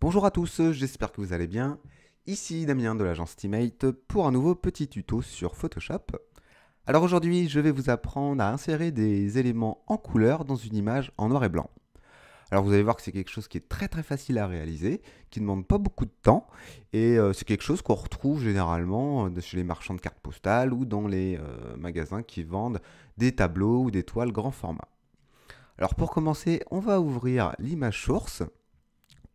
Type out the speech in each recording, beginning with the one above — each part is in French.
Bonjour à tous, j'espère que vous allez bien. Ici Damien de l'agence Teammate pour un nouveau petit tuto sur Photoshop. Alors aujourd'hui, je vais vous apprendre à insérer des éléments en couleur dans une image en noir et blanc. Alors vous allez voir que c'est quelque chose qui est très très facile à réaliser, qui ne demande pas beaucoup de temps, et euh, c'est quelque chose qu'on retrouve généralement euh, chez les marchands de cartes postales ou dans les euh, magasins qui vendent des tableaux ou des toiles grand format. Alors pour commencer, on va ouvrir l'image source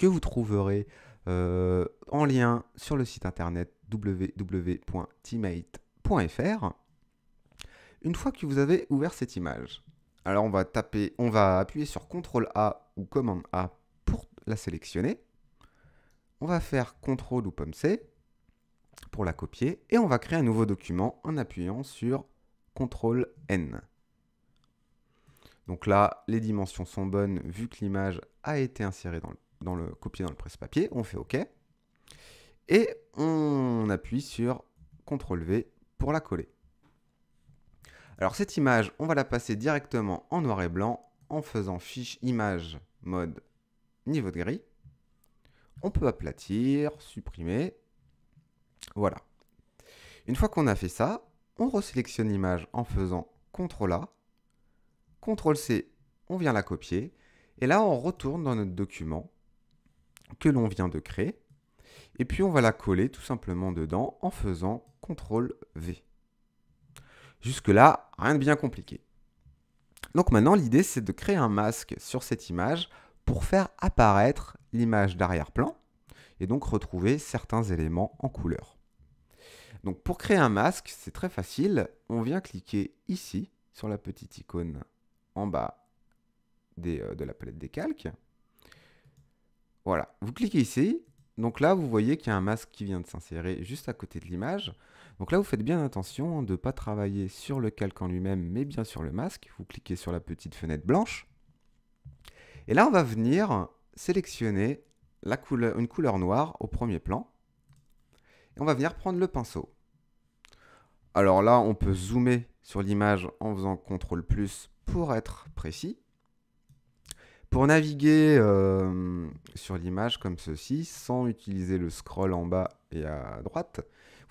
que vous trouverez euh, en lien sur le site internet www.teammate.fr. Une fois que vous avez ouvert cette image, alors on va taper, on va appuyer sur CTRL A ou commande A pour la sélectionner. On va faire CTRL ou pomme C pour la copier et on va créer un nouveau document en appuyant sur CTRL N. Donc là, les dimensions sont bonnes vu que l'image a été insérée dans le dans le copier dans le presse-papier, on fait OK. Et on appuie sur CTRL V pour la coller. Alors cette image, on va la passer directement en noir et blanc en faisant fiche image mode niveau de gris. On peut aplatir, supprimer. Voilà. Une fois qu'on a fait ça, on resélectionne l'image en faisant CTRL A, CTRL C, on vient la copier, et là on retourne dans notre document que l'on vient de créer. Et puis on va la coller tout simplement dedans en faisant CTRL V. Jusque-là, rien de bien compliqué. Donc maintenant, l'idée, c'est de créer un masque sur cette image pour faire apparaître l'image d'arrière-plan et donc retrouver certains éléments en couleur. Donc pour créer un masque, c'est très facile. On vient cliquer ici sur la petite icône en bas euh, de la palette des calques. Voilà, vous cliquez ici. Donc là, vous voyez qu'il y a un masque qui vient de s'insérer juste à côté de l'image. Donc là, vous faites bien attention de ne pas travailler sur le calque en lui-même, mais bien sur le masque. Vous cliquez sur la petite fenêtre blanche. Et là, on va venir sélectionner la couleur, une couleur noire au premier plan. Et on va venir prendre le pinceau. Alors là, on peut zoomer sur l'image en faisant CTRL plus pour être précis. Pour naviguer euh, sur l'image comme ceci, sans utiliser le scroll en bas et à droite,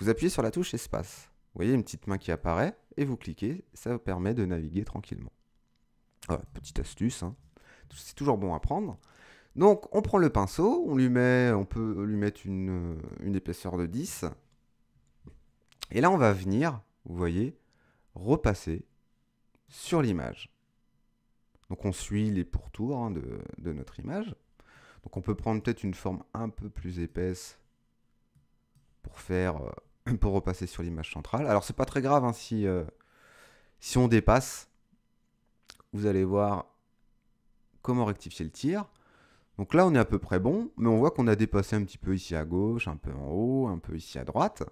vous appuyez sur la touche espace. Vous voyez une petite main qui apparaît et vous cliquez, ça vous permet de naviguer tranquillement. Ah, petite astuce, hein. c'est toujours bon à prendre. Donc on prend le pinceau, on lui met, on peut lui mettre une euh, épaisseur de 10. Et là on va venir, vous voyez, repasser sur l'image. Donc on suit les pourtours hein, de, notre image. Donc on peut prendre peut-être une forme un peu plus épaisse pour faire euh, pour repasser sur l'image centrale. Alors c'est pas très grave hein, si, euh, si on dépasse. Vous allez voir comment rectifier le tir. Donc là on est à peu près bon, mais on voit qu'on a dépassé un petit peu ici à gauche, un peu en haut, un peu ici à droite.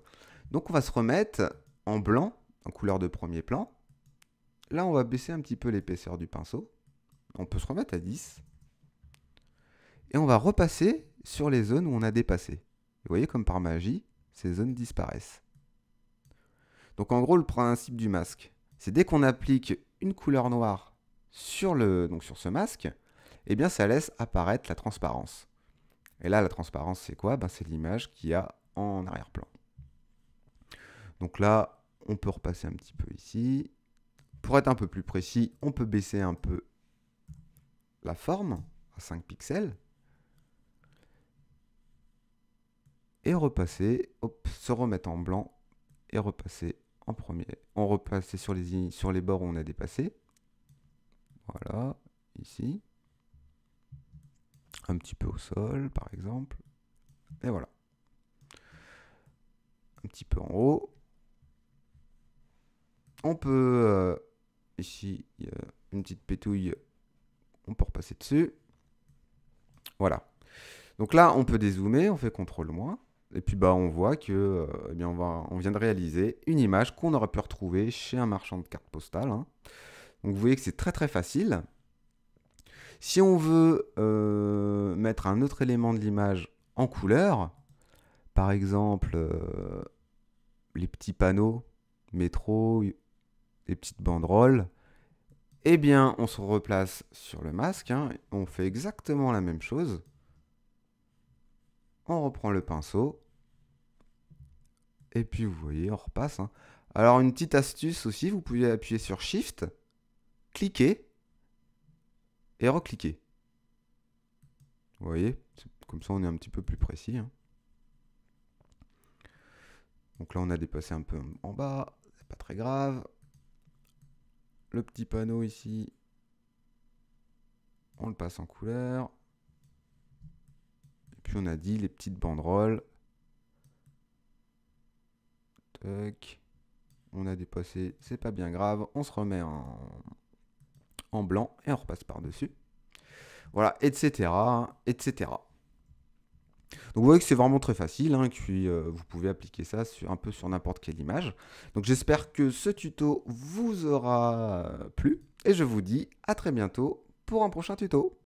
Donc on va se remettre en blanc, en couleur de premier plan. Là on va baisser un petit peu l'épaisseur du pinceau. On peut se remettre à 10. Et on va repasser sur les zones où on a dépassé. Vous voyez, comme par magie, ces zones disparaissent. Donc en gros, le principe du masque, c'est dès qu'on applique une couleur noire sur, le, donc sur ce masque, eh bien ça laisse apparaître la transparence. Et là, la transparence, c'est quoi ben, C'est l'image qu'il y a en arrière-plan. Donc là, on peut repasser un petit peu ici. Pour être un peu plus précis, on peut baisser un peu la forme à 5 pixels et repasser, se remettre en blanc et repasser en premier. On repasse sur les, sur les bords où on a dépassé. Voilà, ici. Un petit peu au sol, par exemple. Et voilà. Un petit peu en haut. On peut, euh, ici, une petite pétouille on peut repasser dessus. Voilà. Donc là, on peut dézoomer, on fait contrôle moins. Et puis bah, on voit que euh, eh bien, on, va, on vient de réaliser une image qu'on aurait pu retrouver chez un marchand de cartes postales. Hein. Donc vous voyez que c'est très très facile. Si on veut euh, mettre un autre élément de l'image en couleur, par exemple euh, les petits panneaux, métro, les petites banderoles, eh bien, on se replace sur le masque, hein. on fait exactement la même chose. On reprend le pinceau. Et puis vous voyez, on repasse. Hein. Alors une petite astuce aussi, vous pouvez appuyer sur Shift, cliquer et recliquer. Vous voyez, comme ça on est un petit peu plus précis. Hein. Donc là on a dépassé un peu en bas, c'est pas très grave le petit panneau ici, on le passe en couleur. Et puis on a dit les petites banderoles. On a dépassé, c'est pas bien grave. On se remet en, en blanc et on repasse par-dessus. Voilà, etc. etc. Donc vous voyez que c'est vraiment très facile, hein, que, euh, vous pouvez appliquer ça un peu sur n'importe quelle image. Donc j'espère que ce tuto vous aura plu, et je vous dis à très bientôt pour un prochain tuto.